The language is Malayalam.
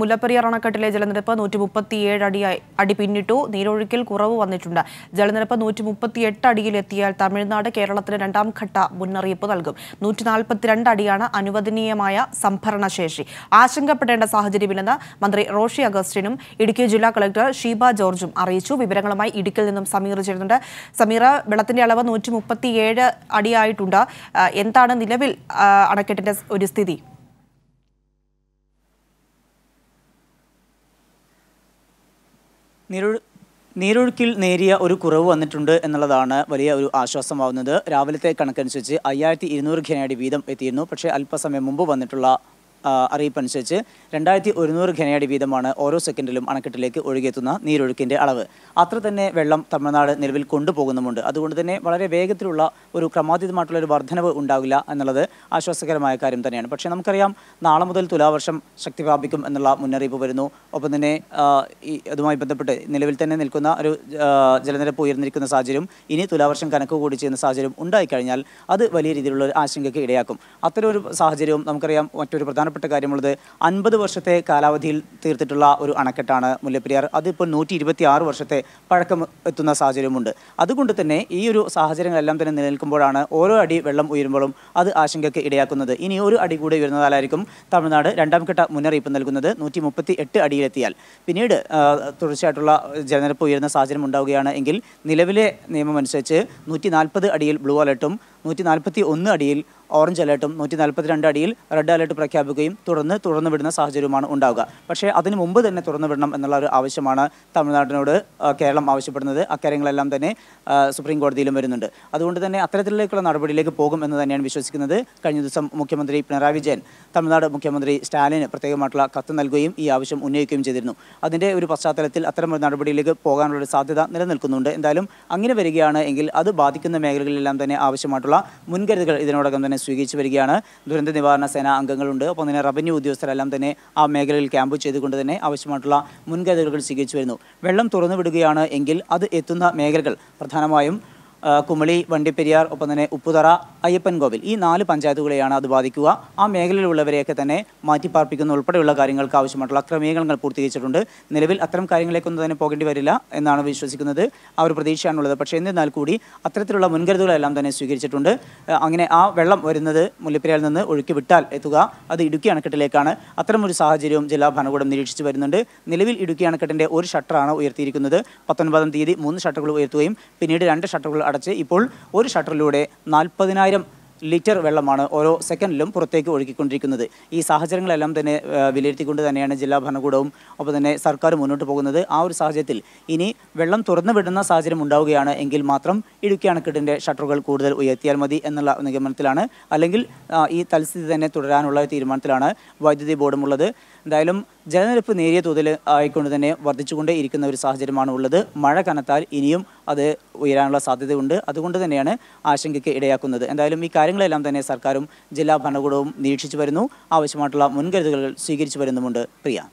മുല്ലപ്പെരിയാർ അണക്കെട്ടിലെ ജലനിരപ്പ് നൂറ്റി മുപ്പത്തിയേഴ് അടി അടി പിന്നിട്ടു നീരൊഴുക്കിൽ കുറവ് വന്നിട്ടുണ്ട് ജലനിരപ്പ് നൂറ്റി മുപ്പത്തിയെട്ട് അടിയിലെത്തിയാൽ തമിഴ്നാട് കേരളത്തിന് രണ്ടാം ഘട്ട മുന്നറിയിപ്പ് നൽകും നൂറ്റി നാൽപ്പത്തിരണ്ട് അടിയാണ് അനുവദനീയമായ ശേഷി ആശങ്കപ്പെടേണ്ട സാഹചര്യമില്ലെന്ന് മന്ത്രി റോഷി അഗസ്റ്റിനും ഇടുക്കി ജില്ലാ കളക്ടർ ഷീബ ജോർജും അറിയിച്ചു വിവരങ്ങളുമായി ഇടുക്കിയിൽ നിന്നും സമീർ ചേരുന്നുണ്ട് സമീർ വെള്ളത്തിന്റെ അളവ് നൂറ്റി മുപ്പത്തിയേഴ് അടിയായിട്ടുണ്ട് എന്താണ് നിലവിൽ അണക്കെട്ടിന്റെ ഒരു സ്ഥിതി നീരൊഴു നീരൊഴുക്കിൽ നേരിയ ഒരു കുറവ് വന്നിട്ടുണ്ട് എന്നുള്ളതാണ് വലിയ ഒരു ആശ്വാസമാവുന്നത് രാവിലത്തെ കണക്കനുസരിച്ച് അയ്യായിരത്തി ഇരുന്നൂറ് ഖനയടി വീതം എത്തിയിരുന്നു പക്ഷേ അല്പസമയം മുമ്പ് വന്നിട്ടുള്ള അറിയിപ്പനുസരിച്ച് രണ്ടായിരത്തി ഒരുന്നൂറ് ഘനയടി വീതമാണ് ഓരോ സെക്കൻഡിലും അണക്കെട്ടിലേക്ക് ഒഴുകിയെത്തുന്ന നീരൊഴുക്കിൻ്റെ അളവ് അത്ര തന്നെ വെള്ളം തമിഴ്നാട് നിലവിൽ കൊണ്ടുപോകുന്നുമുണ്ട് അതുകൊണ്ട് തന്നെ വളരെ വേഗത്തിലുള്ള ഒരു ക്രമാതീതമായിട്ടുള്ള ഒരു വർധനവ് ഉണ്ടാവില്ല എന്നുള്ളത് ആശ്വാസകരമായ കാര്യം തന്നെയാണ് പക്ഷേ നമുക്കറിയാം നാളെ മുതൽ തുലാവർഷം ശക്തി പ്രാപിക്കും എന്നുള്ള മുന്നറിയിപ്പ് വരുന്നു ഒപ്പം തന്നെ ഈ അതുമായി ബന്ധപ്പെട്ട് നിലവിൽ തന്നെ നിൽക്കുന്ന ഒരു ജലനിരപ്പ് ഉയർന്നിരിക്കുന്ന സാഹചര്യം ഇനി തുലാവർഷം കണക്ക് കൂടി ചെയ്യുന്ന സാഹചര്യം ഉണ്ടായിക്കഴിഞ്ഞാൽ അത് വലിയ രീതിയിലുള്ള ഒരു ആശങ്കയ്ക്ക് ഇടയാക്കും ഒരു സാഹചര്യവും നമുക്കറിയാം മറ്റൊരു പ്രധാന പ്രധാനപ്പെട്ട കാര്യമുള്ളത് അൻപത് വർഷത്തെ കാലാവധിയിൽ തീർത്തിട്ടുള്ള ഒരു അണക്കെട്ടാണ് മുല്ലപ്പെരിയാർ അതിപ്പോൾ നൂറ്റി ഇരുപത്തി ആറ് വർഷത്തെ പഴക്കം എത്തുന്ന സാഹചര്യമുണ്ട് അതുകൊണ്ട് തന്നെ ഈ ഒരു സാഹചര്യങ്ങളെല്ലാം തന്നെ നിലനിൽക്കുമ്പോഴാണ് ഓരോ അടി വെള്ളം ഉയരുമ്പോഴും അത് ആശങ്കയ്ക്ക് ഇടയാക്കുന്നത് ഇനി ഒരു അടി കൂടി ഉയരുന്നതാലായിരിക്കും തമിഴ്നാട് രണ്ടാം ഘട്ട മുന്നറിയിപ്പ് നൽകുന്നത് നൂറ്റി മുപ്പത്തി എട്ട് അടിയിലെത്തിയാൽ പിന്നീട് തുടർച്ചയായിട്ടുള്ള ജലനിരപ്പ് ഉയരുന്ന സാഹചര്യം ഉണ്ടാവുകയാണ് എങ്കിൽ നിലവിലെ നിയമമനുസരിച്ച് നൂറ്റി നാൽപ്പത് അടിയിൽ ബ്ലൂ അലർട്ടും നൂറ്റി നാൽപ്പത്തി ഒന്ന് അടിയിൽ ഓറഞ്ച് അലേർട്ടും നൂറ്റി രണ്ട് അടിയിൽ റെഡ് അലേർട്ട് പ്രഖ്യാപിക്കുകയും തുടർന്ന് തുറന്നു വിടുന്ന സാഹചര്യമാണ് ഉണ്ടാവുക പക്ഷേ അതിനു മുമ്പ് തന്നെ തുറന്നു വിടണം എന്നുള്ള ഒരു ആവശ്യമാണ് തമിഴ്നാടിനോട് കേരളം ആവശ്യപ്പെടുന്നത് അക്കാര്യങ്ങളെല്ലാം തന്നെ സുപ്രീം കോടതിയിലും വരുന്നുണ്ട് അതുകൊണ്ട് തന്നെ അത്തരത്തിലേക്കുള്ള നടപടിയിലേക്ക് പോകും എന്ന് തന്നെയാണ് വിശ്വസിക്കുന്നത് കഴിഞ്ഞ ദിവസം മുഖ്യമന്ത്രി പിണറായി വിജയൻ തമിഴ്നാട് മുഖ്യമന്ത്രി സ്റ്റാലിന് പ്രത്യേകമായിട്ടുള്ള കത്ത് നൽകുകയും ഈ ആവശ്യം ഉന്നയിക്കുകയും ചെയ്തിരുന്നു അതിൻ്റെ ഒരു പശ്ചാത്തലത്തിൽ അത്തരമൊരു നടപടിയിലേക്ക് പോകാനുള്ള സാധ്യത നിലനിൽക്കുന്നുണ്ട് എന്തായാലും അങ്ങനെ വരികയാണ് എങ്കിൽ അത് ബാധിക്കുന്ന മേഖലകളിലെല്ലാം തന്നെ ആവശ്യമായിട്ടുള്ള തരത്തിലുള്ള മുൻകരുതലുകൾ ഇതിനോടകം തന്നെ സ്വീകരിച്ചു വരികയാണ് ദുരന്ത നിവാരണ സേന അംഗങ്ങളുണ്ട് ഒപ്പം തന്നെ റവന്യൂ ഉദ്യോഗസ്ഥരെല്ലാം തന്നെ ആ മേഖലയിൽ ക്യാമ്പ് ചെയ്തുകൊണ്ട് തന്നെ ആവശ്യമായിട്ടുള്ള മുൻകരുതലുകൾ സ്വീകരിച്ചു വരുന്നു വെള്ളം തുറന്നുവിടുകയാണ് എങ്കിൽ അത് എത്തുന്ന മേഖലകൾ പ്രധാനമായും കുമളി വണ്ടിപ്പെരിയാർ ഒപ്പം തന്നെ ഉപ്പുതറ അയ്യപ്പൻകോവിൽ ഈ നാല് പഞ്ചായത്തുകളെയാണ് അത് ബാധിക്കുക ആ മേഖലയിലുള്ളവരെയൊക്കെ തന്നെ മാറ്റിപ്പാർപ്പിക്കുന്ന ഉൾപ്പെടെയുള്ള കാര്യങ്ങൾക്ക് ആവശ്യമായിട്ടുള്ള ക്രമീകരണങ്ങൾ പൂർത്തീകരിച്ചിട്ടുണ്ട് നിലവിൽ അത്തരം കാര്യങ്ങളിലേക്കൊന്നും തന്നെ പോകേണ്ടി വരില്ല എന്നാണ് വിശ്വസിക്കുന്നത് ആ ഒരു പ്രതീക്ഷയാണുള്ളത് പക്ഷേ എന്നിരുന്നാൽ കൂടി അത്തരത്തിലുള്ള മുൻകരുതലുകളെല്ലാം തന്നെ സ്വീകരിച്ചിട്ടുണ്ട് അങ്ങനെ ആ വെള്ളം വരുന്നത് മുല്ലപ്പെരിയാൽ നിന്ന് ഒഴുക്കി വിട്ടാൽ എത്തുക അത് ഇടുക്കി അണക്കെട്ടിലേക്കാണ് അത്തരമൊരു സാഹചര്യവും ജില്ലാ ഭരണകൂടം നിരീക്ഷിച്ച് വരുന്നുണ്ട് നിലവിൽ ഇടുക്കി അണക്കെട്ടിൻ്റെ ഒരു ഷട്ടറാണ് ഉയർത്തിയിരിക്കുന്നത് പത്തൊൻപതാം തീയതി മൂന്ന് ഷട്ടറുകൾ ഉയർത്തുകയും പിന്നീട് രണ്ട് ഷട്ടറുകൾ അടച്ച് ഇപ്പോൾ ഒരു ഷട്ടറിലൂടെ നാൽപ്പതിനായിരം ലിറ്റർ വെള്ളമാണ് ഓരോ സെക്കൻഡിലും പുറത്തേക്ക് ഒഴുകിക്കൊണ്ടിരിക്കുന്നത് ഈ സാഹചര്യങ്ങളെല്ലാം തന്നെ വിലയിരുത്തിക്കൊണ്ട് തന്നെയാണ് ജില്ലാ ഭരണകൂടവും ഒപ്പം തന്നെ സർക്കാർ മുന്നോട്ട് പോകുന്നത് ആ ഒരു സാഹചര്യത്തിൽ ഇനി വെള്ളം തുറന്നു വിടുന്ന സാഹചര്യം ഉണ്ടാവുകയാണ് എങ്കിൽ മാത്രം ഇടുക്കി അണക്കെട്ടിൻ്റെ ഷട്ടറുകൾ കൂടുതൽ ഉയർത്തിയാൽ മതി എന്നുള്ള നിഗമനത്തിലാണ് അല്ലെങ്കിൽ ഈ തൽസ്ഥിതി തന്നെ തുടരാനുള്ള തീരുമാനത്തിലാണ് വൈദ്യുതി ബോർഡുമുള്ളത് എന്തായാലും ജലനിരപ്പ് നേരിയ തോതിൽ ആയിക്കൊണ്ട് തന്നെ വർദ്ധിച്ചുകൊണ്ടേ ഇരിക്കുന്ന ഒരു സാഹചര്യമാണ് ഉള്ളത് മഴ കനത്താൽ ഇനിയും അത് ഉയരാനുള്ള സാധ്യതയുണ്ട് അതുകൊണ്ട് തന്നെയാണ് ആശങ്കയ്ക്ക് ഇടയാക്കുന്നത് എന്തായാലും ഈ കാര്യങ്ങളെല്ലാം തന്നെ സർക്കാരും ജില്ലാ ഭരണകൂടവും നിരീക്ഷിച്ചു വരുന്നു ആവശ്യമായിട്ടുള്ള മുൻകരുതലുകൾ സ്വീകരിച്ചു വരുന്നുമുണ്ട് പ്രിയ